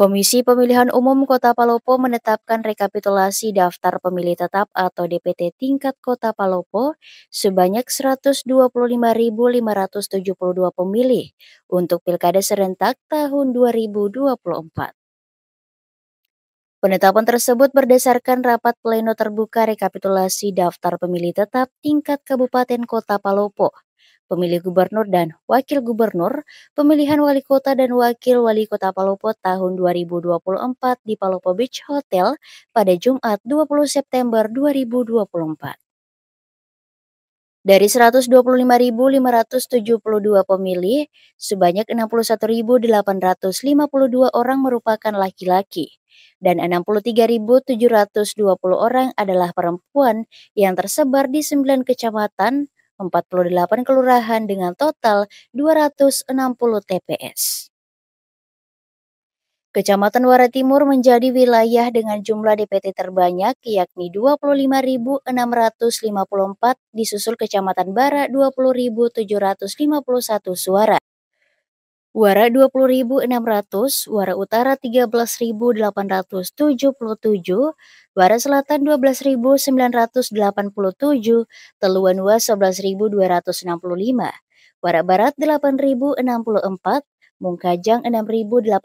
Komisi Pemilihan Umum Kota Palopo menetapkan rekapitulasi daftar pemilih tetap atau DPT tingkat Kota Palopo sebanyak 125.572 pemilih untuk Pilkada serentak tahun 2024. Penetapan tersebut berdasarkan rapat pleno terbuka rekapitulasi daftar pemilih tetap tingkat Kabupaten Kota Palopo, pemilih gubernur dan wakil gubernur, pemilihan wali kota dan wakil wali kota Palopo tahun 2024 di Palopo Beach Hotel pada Jumat 20 September 2024. Dari 125.572 pemilih, sebanyak 61.852 orang merupakan laki-laki dan 63.720 orang adalah perempuan yang tersebar di 9 kecamatan, 48 kelurahan dengan total 260 TPS. Kecamatan Wara Timur menjadi wilayah dengan jumlah DPT terbanyak yakni 25.654 disusul Kecamatan Bara 20.751 suara. Wara 20.600, Wara Utara 13.877, Wara Selatan 12.987, Teluan Wa 11.265, Wara Barat 8.064, Mungkajang 6.895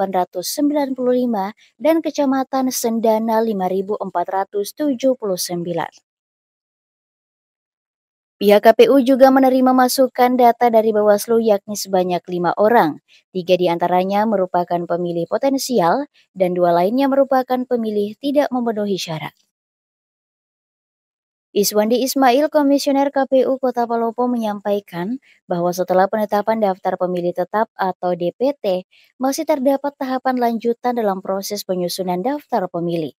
dan Kecamatan Sendana 5.479. Pihak KPU juga menerima masukan data dari Bawaslu yakni sebanyak lima orang. Tiga diantaranya merupakan pemilih potensial dan dua lainnya merupakan pemilih tidak memenuhi syarat. Iswandi Ismail, Komisioner KPU Kota Palopo menyampaikan bahwa setelah penetapan daftar pemilih tetap atau DPT, masih terdapat tahapan lanjutan dalam proses penyusunan daftar pemilih.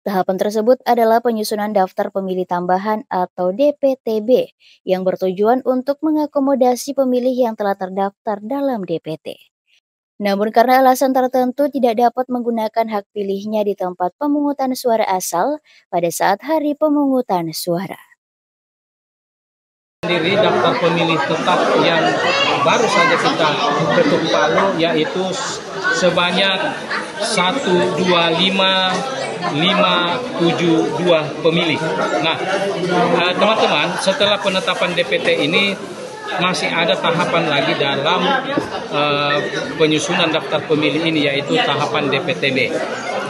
Tahapan tersebut adalah penyusunan daftar pemilih tambahan atau DPTB yang bertujuan untuk mengakomodasi pemilih yang telah terdaftar dalam DPT. Namun karena alasan tertentu tidak dapat menggunakan hak pilihnya di tempat pemungutan suara asal pada saat hari pemungutan suara. Sendiri daftar pemilih tetap yang baru saja kita ketuk palu yaitu sebanyak 125 572 pemilih. Nah, eh, teman-teman, setelah penetapan DPT ini masih ada tahapan lagi dalam uh, penyusunan daftar pemilih ini yaitu tahapan DPTB.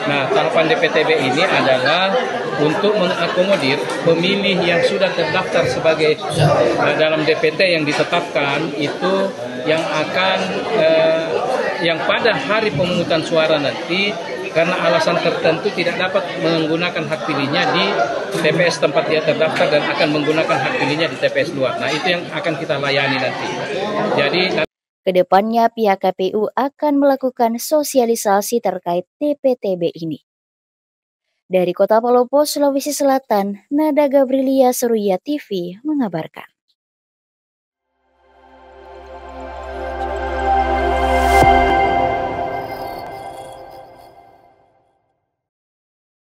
Nah, tahapan DPTB ini adalah untuk mengakomodir pemilih yang sudah terdaftar sebagai uh, dalam DPT yang ditetapkan itu yang akan uh, yang pada hari pemungutan suara nanti karena alasan tertentu tidak dapat menggunakan hak pilihnya di TPS tempat dia terdaftar dan akan menggunakan hak pilihnya di TPS luar. Nah, itu yang akan kita layani nanti. Jadi Kedepannya pihak KPU akan melakukan sosialisasi terkait TPTB ini. Dari Kota Palopo, Sulawesi Selatan, Nada Gabrilia Suruya TV mengabarkan.